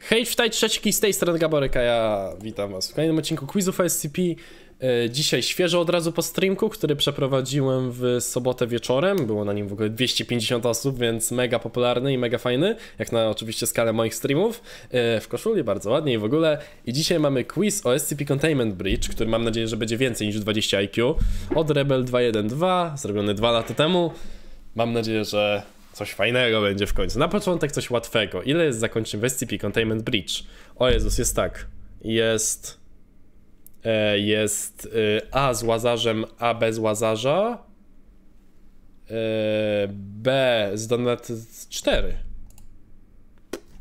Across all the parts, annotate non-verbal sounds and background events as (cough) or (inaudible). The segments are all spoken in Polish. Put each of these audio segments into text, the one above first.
Hej, witaj trzeciki, z tej strony Gaboryka, ja witam was w kolejnym odcinku Quizów SCP. E, dzisiaj świeżo od razu po streamku, który przeprowadziłem w sobotę wieczorem. Było na nim w ogóle 250 osób, więc mega popularny i mega fajny, jak na oczywiście skalę moich streamów. E, w koszuli bardzo ładnie i w ogóle. I dzisiaj mamy quiz o SCP Containment Bridge, który mam nadzieję, że będzie więcej niż 20 IQ. Od Rebel 212, zrobiony dwa lata temu. Mam nadzieję, że Coś fajnego będzie w końcu. Na początek coś łatwego. Ile jest zakończeń w SCP Containment Breach? O Jezus, jest tak. Jest... E, jest e, A z łazarzem, A bez łazarza. E, B z y, donat 4.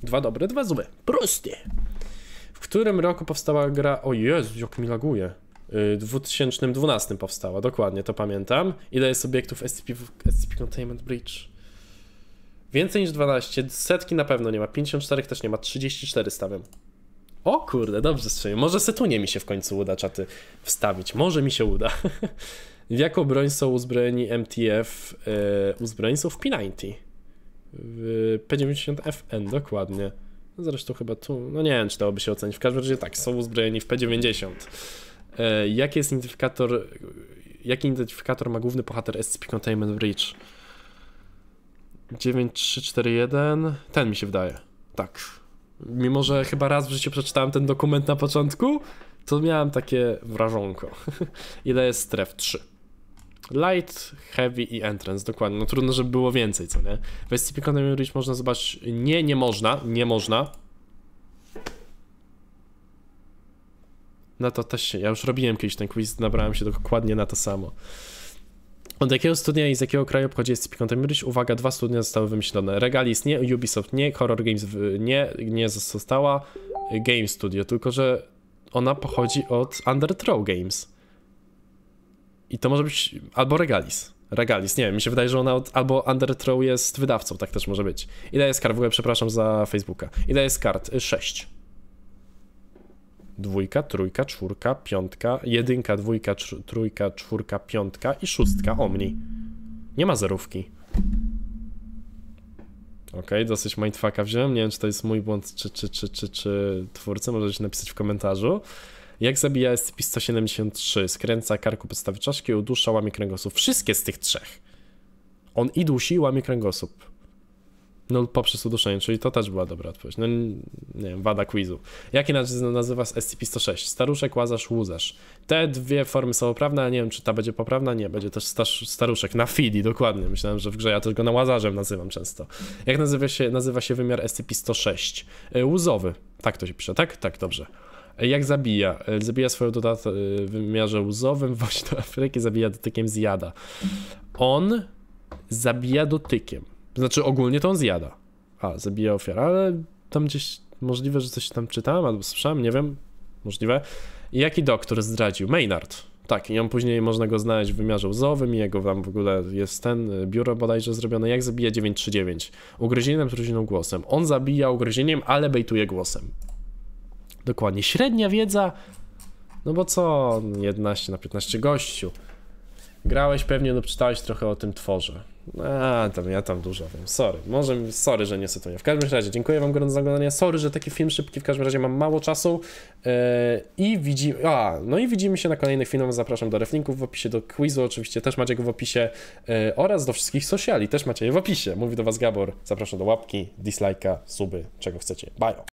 Dwa dobre, dwa złe. Proste. W którym roku powstała gra... O Jezu, jak mi laguje. 2012 y, powstała, dokładnie, to pamiętam. Ile jest obiektów SCP, SCP Containment Breach? Więcej niż 12, setki na pewno nie ma, 54 też nie ma, 34 stawiam. O kurde, dobrze strzeliłem. Może setunie mi się w końcu uda czaty wstawić. Może mi się uda. (laughs) E, w jaką broń są uzbrojeni MTF? uzbrojeni są w P90. W P90FN, dokładnie. Zresztą chyba tu, no nie wiem, czy dałoby się ocenić. W każdym razie tak, są uzbrojeni w P90. Yy, e, jaki jest identyfikator, jaki identyfikator ma główny bohater SCP Containment Breach? 9341. Ten mi się wydaje. Tak. Mimo, że chyba raz w życiu przeczytałem ten dokument na początku, to miałem takie wrażonko. (laughs) Ile jest stref? 3. Light, Heavy i Entrance, dokładnie. No trudno, żeby było więcej, co nie? W SCP Containment Reach można zobaczyć... Nie, nie można, nie można. Na to też się... Ja już robiłem kiedyś ten quiz, nabrałem się dokładnie na to samo. Od jakiego studnia i z jakiego kraju pochodzi SCP Contemporary? Uwaga, dwa studnia zostały wymyślone. Regalis nie, Ubisoft nie, Horror Games nie, nie została Game Studio, tylko że ona pochodzi od Underthrow Games. I to może być albo Regalis. Regalis, nie wiem, mi się wydaje, że ona od, albo Underthrow jest wydawcą, tak też może być. Ile jest kart? W ogóle przepraszam za Facebooka. Ile jest kart? 6. Y, dwójka, trójka, czwórka, piątka, jedynka, dwójka, trójka, czwórka, piątka i szóstka Omni. Nie ma zerówki. Okej, dosyć mindfucka wziąłem, nie wiem czy to jest mój błąd czy, czy, czy, czy, czy twórcy, możecie napisać w komentarzu. Jak zabija SCP-173? Skręca karku podstawy czaszki, udusza, łamie kręgosłup. Wszystkie z tych trzech. On i dusi, i łamie kręgosłup. Nul no, poprzez uduszenie, czyli to też była dobra odpowiedź. No nie wiem, wada quizu. Jak inaczej nazywa SCP-106? Staruszek, łazarz, łuzarz. Te dwie formy są poprawne, ale nie wiem, czy ta będzie poprawna. Nie, będzie też staruszek na fili, dokładnie. Myślałem, że w grze ja to go na łazarzem nazywam często. Jak nazywa się, nazywa się wymiar SCP-106? E, łuzowy. Tak to się pisze, tak? Tak, dobrze. E, jak zabija? E, zabija swoją dodatę w wymiarze łzowym, (laughs) wozi do Afryki, zabija dotykiem zjada. On zabija dotykiem. Znaczy ogólnie to on zjada. A, zabija ofiarę, ale tam gdzieś możliwe, że coś tam czytałem albo słyszałem, nie wiem, możliwe. I jaki doktor zdradził? Maynard. Tak, i on później można go znaleźć w wymiarze łzowym i jego tam w ogóle jest ten y, biuro bodajże zrobione, jak zabija 939. Ugryzieniem z rodziną głosem. On zabija ugryzieniem, ale bejtuje głosem. Dokładnie. Średnia wiedza, no bo co, 11 na 15 gościu. Grałeś pewnie lub no czytałeś trochę o tym tworze. A, tam ja tam dużo wiem. Sorry. Może sorry, że nie sytuję. W każdym razie dziękuję wam gorąco za oglądanie. Sorry, że taki film szybki. W każdym razie mam mało czasu. Yy, I widzimy. A, no i widzimy się na kolejnych filmach. Zapraszam do reflinków w opisie, do quizu oczywiście też macie go w opisie yy, oraz do wszystkich sociali też macie je w opisie. Mówi do was Gabor. Zapraszam do łapki, dislike'a, suby, czego chcecie. Bye.